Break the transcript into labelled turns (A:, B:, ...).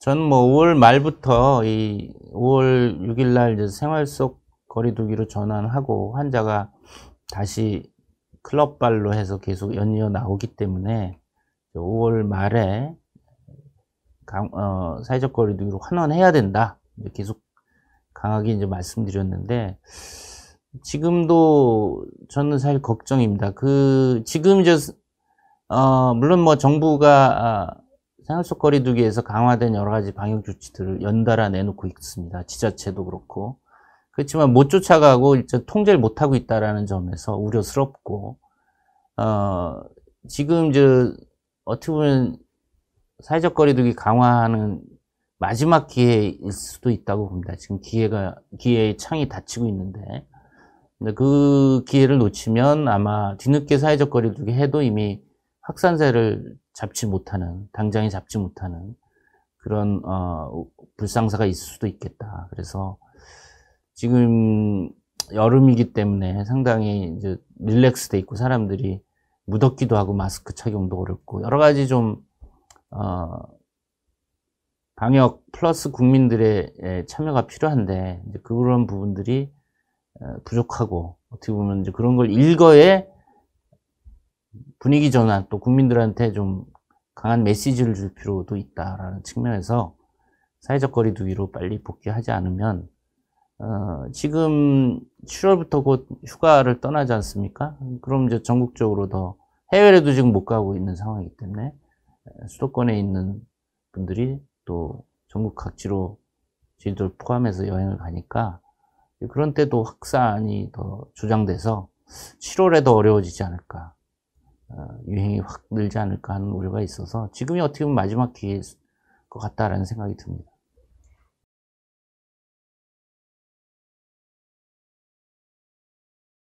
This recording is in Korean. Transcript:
A: 저는 뭐 5월 말부터 이 5월 6일 날 생활 속 거리두기로 전환하고 환자가 다시 클럽발로 해서 계속 연이어 나오기 때문에 5월 말에 강, 어, 사회적 거리두기로 환원해야 된다. 계속 강하게 이제 말씀드렸는데 지금도 저는 사실 걱정입니다. 그 지금 저 어, 물론 뭐 정부가 아, 생활 속 거리 두기에서 강화된 여러 가지 방역 조치들을 연달아 내놓고 있습니다. 지자체도 그렇고 그렇지만 못 쫓아가고 일단 통제를 못 하고 있다라는 점에서 우려스럽고 어, 지금 저 어떻게 보면 사회적 거리두기 강화하는 마지막 기회일 수도 있다고 봅니다. 지금 기회가 기회의 창이 닫히고 있는데 근데 그 기회를 놓치면 아마 뒤늦게 사회적 거리두기 해도 이미 확산세를 잡지 못하는 당장에 잡지 못하는 그런 어, 불상사가 있을 수도 있겠다. 그래서 지금 여름이기 때문에 상당히 이제 릴렉스돼 있고 사람들이 무덥기도 하고 마스크 착용도 어렵고 여러 가지 좀 어, 방역 플러스 국민들의 참여가 필요한데 그런 부분들이 어, 부족하고 어떻게 보면 이제 그런 걸 일거에 분위기 전환 또 국민들한테 좀 강한 메시지를 줄 필요도 있다라는 측면에서 사회적 거리두기로 빨리 복귀하지 않으면 어, 지금 7월부터 곧 휴가를 떠나지 않습니까? 그럼 이제 전국적으로 더 해외에도 지금 못 가고 있는 상황이기 때문에 수도권에 있는 분들이 또 전국 각지로 저도를 포함해서 여행을 가니까 그런 때도 확산이 더 조장돼서 7월에 더 어려워지지 않을까 유행이 확 늘지 않을까 하는 우려가 있어서 지금이 어떻게 보면 마지막 기회일 것 같다라는 생각이 듭니다.